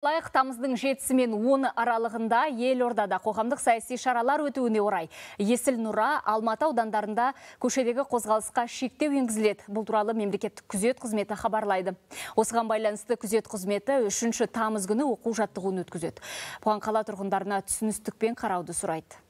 Лайық тамыздың жетісімен оны аралығында ел елордада қоғамдық саяси шаралар өтуіне орай. Есіл Нұра, Алматы аудандарында көшедегі қозғалысқа шектеу енгізіледі. Бұл туралы мемлекеттік күзет қызметі хабарлайды. Осыған байланысты күзет қызметі үшінші тамыз күні оқу жаттығуын өткізеді. Бұған қала тұрғындарына түсіністікпен қарауды сұрайды.